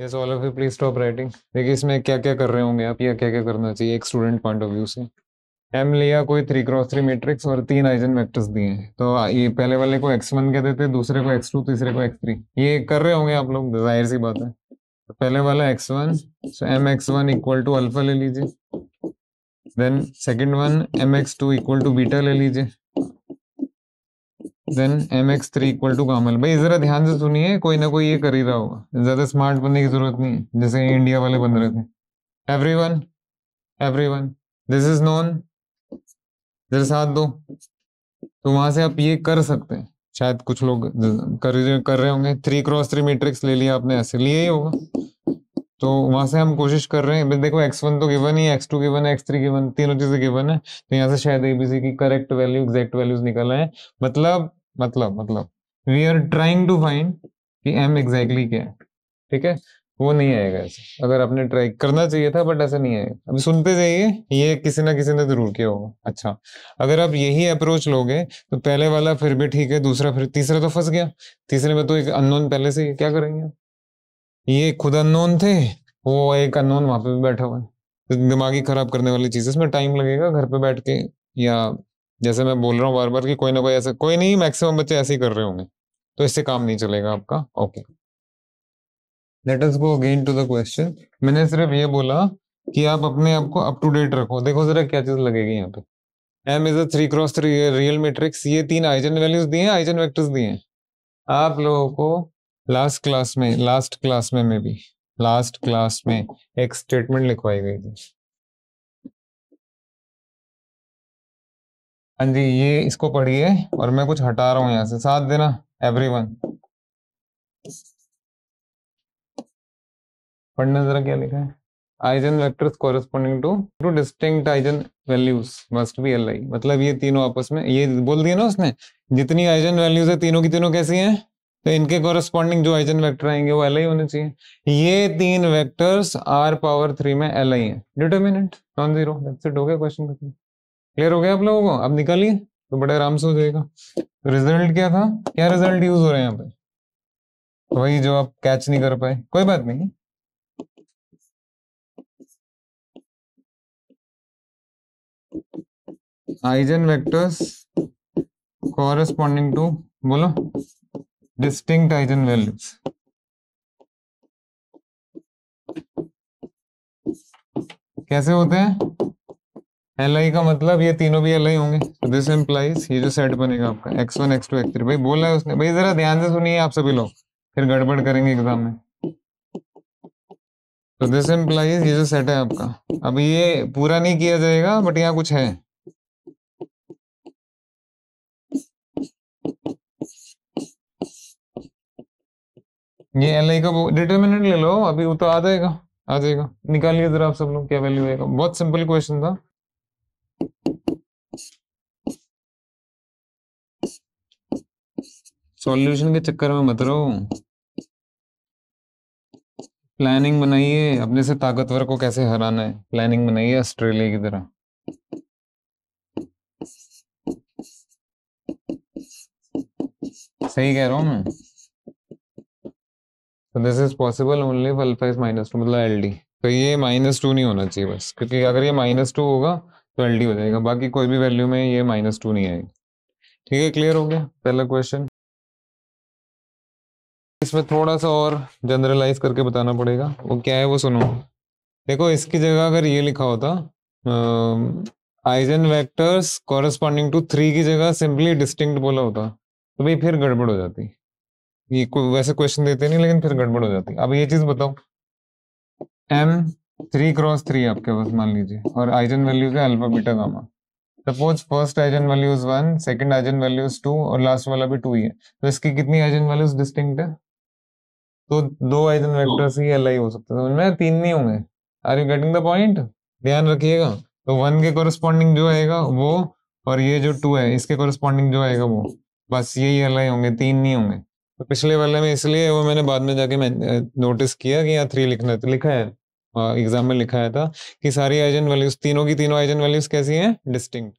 yes all of you please stop writing देखिए इसमें क्या क्या कर रहे होंगे आप या क्या क्या करना चाहिए एक स्टूडेंट पॉइंट ऑफ व्यू से एम लिया कोई थ्री क्रॉस थ्री मेट्रिक्स और तीन आइजन वेक्टर्स दिए हैं तो ये पहले वाले को एक्स वन कहते थे दूसरे को एक्स टू तीसरे को एक्स थ्री ये कर रहे होंगे आप लोग जाहिर सी बात है तो पहले वाला x one so m x one equal to alpha ले लीजिए then second one m x two equal to beta ले लीजिए then m x three equal to gamma भाई जरा ध्यान से सुनिए कोई ना कोई ये कर ही रहा होगा ज्यादा स्मार्ट बनने की जरूरत नहीं है जैसे इंडिया वाले बन रहे थे every one every one this is known जरा साथ दो तो वहां से आप ये कर सकते हैं शायद कुछ लोग कर कर रहे होंगे थ्री क्रॉस थ्री मैट्रिक्स ले लिया आपने ऐसे लिए ही होगा तो वहां से हम कोशिश कर रहे हैं देखो एक्स वन तो गिवन ही x two given x three given तीनों चीजें गिवन है तो यहाँ से शायद एबीसी की करेक्ट वैल्यू एग्जैक्ट वैल्यूज निकल रहे हैं मतलब मतलब मतलब we are trying to find कि एम एग्जैक्टली क्या है ठीक है वो नहीं आएगा ऐसे अगर आपने ट्राई करना चाहिए था बट ऐसा नहीं आएगा अभी सुनते जाइए ये किसी ना किसी ने जरूर किया होगा अच्छा अगर आप यही अप्रोच लोगे तो पहले वाला फिर भी ठीक है दूसरा फिर तीसरा तो फंस गया तीसरे में तो एक अननोन पहले से क्या करेंगे ये खुद अननोन थे वो एक अननोन वहां पे भी बैठा हुआ है तो दिमागी खराब करने वाली चीज इसमें टाइम लगेगा घर पे बैठ के या जैसे मैं बोल रहा हूँ बार बार कि कोई ना कोई ऐसा कोई नहीं मैक्सिमम बच्चे ऐसे ही कर रहे होंगे तो इससे काम नहीं चलेगा आपका okay let us go again to the question मैंने सिर्फ ये बोला कि आप अपने आप को अप टू डेट रखो देखो जरा क्या चीज लगेगी यहाँ पे M is a three cross three real matrix ये तीन आइजन वैल्यूज दिए हैं आइजन वेक्टर्स दिए हैं आप लोगों को लास्ट क्लास में लास्ट क्लास में मे भी लास्ट क्लास में एक स्टेटमेंट लिखवाई गई थी हाँ जी ये इसको पढ़िए और मैं कुछ हटा रहा हूँ यहाँ से साथ देना एवरी वन पढ़ना जरा क्या लिखा है eigen vectors corresponding to two distinct eigen values must be L I मतलब ये तीनों आपस में ये बोल दिया ना उसने जितनी आइजन वैल्यूज है तीनों की तीनों कैसी हैं तो इनके कॉरेस्पॉन्डिंग जो आइजन वेक्टर आएंगे वो एल आई होने चाहिए ये तीन वेक्टर्स आर पावर थ्री में एल आई है determinant non zero question clear हो गया आप लोगों को अब निकालिए तो बड़े आराम से हो जाएगा रिजल्ट क्या था क्या रिजल्ट यूज हो रहे हैं यहाँ पे वही जो आप कैच नहीं कर पाए कोई बात नहीं आइजन वेक्टर्स कॉरेस्पॉन्डिंग टू बोलो डिस्टिंग आइजन वैल्यूज कैसे होते हैं एल आई का मतलब ये तीनों भी एल आई होंगे दिस एम्प्लाइज ये जो सेट बनेगा आपका x one x two x three भाई बोला है उसने भाई जरा ध्यान से सुनिए आप सभी लोग फिर गड़बड़ करेंगे एग्जाम में तो दिस एम्प्लाइज ये जो सेट है आपका अब ये पूरा नहीं किया जाएगा बट यहाँ कुछ है ये एल आई का डिटर्मिनेंट ले लो अभी वो तो आ जाएगा आ जाएगा निकालिए जरा आप सब लोग क्या वैल्यू आएगा बहुत सिंपल क्वेश्चन था सॉल्यूशन के चक्कर में मत रहो प्लानिंग बनाइए अपने से ताकतवर को कैसे हराना है प्लानिंग बनाइए ऑस्ट्रेलिया की तरह सही कह रहा हूं मैं तो this is possible only alpha is minus two मतलब एल डी तो ये माइनस टू नहीं होना चाहिए बस क्योंकि अगर ये माइनस टू होगा तो एल डी हो जाएगा बाकी कोई भी वैल्यू में ये माइनस टू नहीं आएगी ठीक है क्लियर हो गया पहला क्वेश्चन इसमें थोड़ा सा और जनरलाइज करके बताना पड़ेगा वो क्या है वो सुनो देखो इसकी जगह अगर ये लिखा होता eigen vectors corresponding to three की जगह सिंपली डिस्टिंक्ट बोला होता तो भाई फिर गड़बड़ हो जाती ये वैसे क्वेश्चन देते नहीं लेकिन फिर गड़बड़ हो जाती अब ये चीज बताओ एम थ्री क्रॉस थ्री आपके पास मान लीजिए और आइजन वैल्यूज है alpha beta gamma suppose first eigen values one second eigen values two और लास्ट वाला भी टू ही है तो इसकी कितनी आइजन वैल्यूज डिस्टिंक्ट है तो दो आइजन तो वेक्टर्स ही एल आई हो सकते हैं समझ में तीन नहीं होंगे are you getting the point ध्यान रखिएगा तो वन के कोरस्पॉन्डिंग जो आएगा वो और ये जो टू है इसके कोरस्पॉन्डिंग जो आएगा वो बस यही एल आई होंगे तीन नहीं होंगे तो पिछले वाले में इसलिए वो मैंने बाद में जाके मैं नोटिस किया कि यहाँ थ्री लिखना है तो लिखा है एग्जाम में लिखा है था कि सारी आइजन वैल्यूज तीनों की तीनों आइजन वैल्यूज कैसी हैं डिस्टिंक्ट